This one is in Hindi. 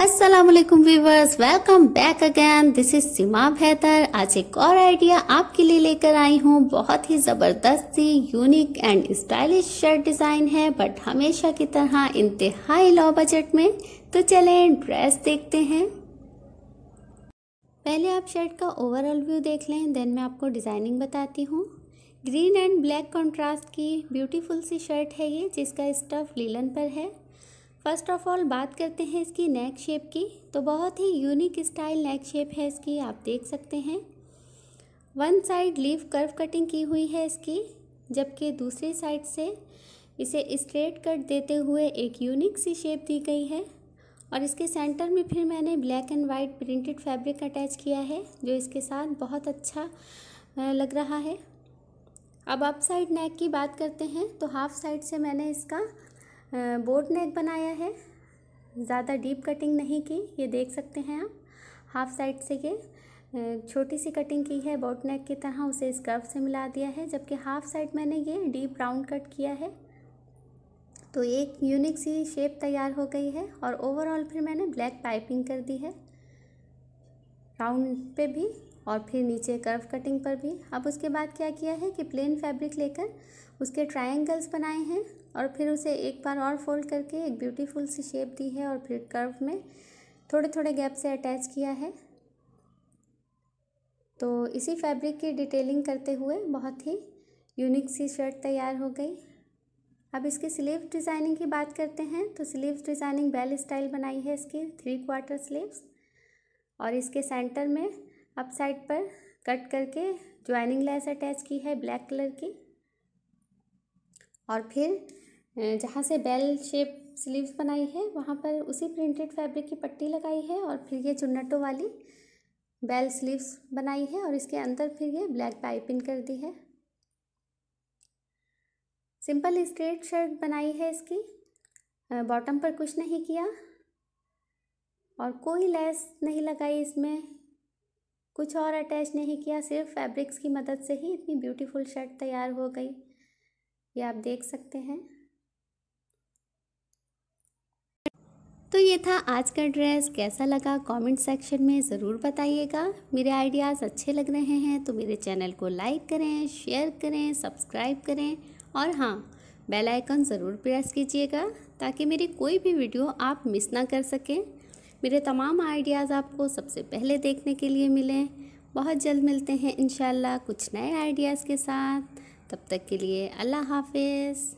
Aslam viewers welcome back again this is Seema बेहतर आज एक और आइडिया आपके लिए लेकर आई हूँ बहुत ही ज़बरदस्त सी unique and stylish shirt design है बट हमेशा की तरह इंतहाई लो बजट में तो चलें ड्रेस देखते हैं पहले आप शर्ट का ओवरऑल व्यू देख लें देन मैं आपको डिज़ाइनिंग बताती हूँ ग्रीन एंड ब्लैक कॉन्ट्रास्ट की ब्यूटीफुल सी शर्ट है ये जिसका स्टफ लीलन पर है फर्स्ट ऑफ ऑल बात करते हैं इसकी नेक शेप की तो बहुत ही यूनिक स्टाइल नेक शेप है इसकी आप देख सकते हैं one side leave curve cutting की हुई है इसकी जबकि दूसरी साइड से इसे स्ट्रेट कट देते हुए एक यूनिक सी शेप दी गई है और इसके सेंटर में फिर मैंने black and white printed fabric attach किया है जो इसके साथ बहुत अच्छा लग रहा है अब अप साइड नेक की बात करते हैं तो हाफ साइड से मैंने इसका बोट नेक बनाया है ज़्यादा डीप कटिंग नहीं की ये देख सकते हैं आप हाफ साइड से ये छोटी सी कटिंग की है बोट नेक की तरह उसे स्कर्व से मिला दिया है जबकि हाफ साइड मैंने ये डीप राउंड कट किया है तो एक यूनिक सी शेप तैयार हो गई है और ओवरऑल फिर मैंने ब्लैक पाइपिंग कर दी है राउंड पे भी और फिर नीचे कर्व कटिंग पर भी अब उसके बाद क्या किया है कि प्लेन फैब्रिक लेकर उसके ट्रायंगल्स बनाए हैं और फिर उसे एक बार और फोल्ड करके एक ब्यूटीफुल सी शेप दी है और फिर कर्व में थोड़े थोड़े गैप से अटैच किया है तो इसी फैब्रिक की डिटेलिंग करते हुए बहुत ही यूनिक सी शर्ट तैयार हो गई अब इसकी स्लीव डिज़ाइनिंग की बात करते हैं तो स्लीव डिज़ाइनिंग बेल स्टाइल बनाई है इसकी थ्री क्वार्टर स्लीव्स और इसके सेंटर में अप साइड पर कट करके ज्वाइनिंग लेस अटैच की है ब्लैक कलर की और फिर जहाँ से बेल शेप स्लीव्स बनाई है वहाँ पर उसी प्रिंटेड फैब्रिक की पट्टी लगाई है और फिर ये चुन्नटों वाली बेल स्लीव्स बनाई है और इसके अंदर फिर ये ब्लैक पाइपिंग कर दी है सिंपल स्ट्रेट शर्ट बनाई है इसकी बॉटम पर कुछ नहीं किया और कोई लेस नहीं लगाई इसमें कुछ और अटैच नहीं किया सिर्फ फैब्रिक्स की मदद से ही इतनी ब्यूटीफुल शर्ट तैयार हो गई ये आप देख सकते हैं तो ये था आज का ड्रेस कैसा लगा कमेंट सेक्शन में ज़रूर बताइएगा मेरे आइडियाज़ अच्छे लग रहे हैं तो मेरे चैनल को लाइक करें शेयर करें सब्सक्राइब करें और हाँ बेल आइकन ज़रूर प्रेस कीजिएगा ताकि मेरी कोई भी वीडियो आप मिस ना कर सकें मेरे तमाम आइडियाज़ आपको सबसे पहले देखने के लिए मिलें बहुत जल्द मिलते हैं इन कुछ नए आइडियाज़ के साथ तब तक के लिए अल्लाह हाफिज़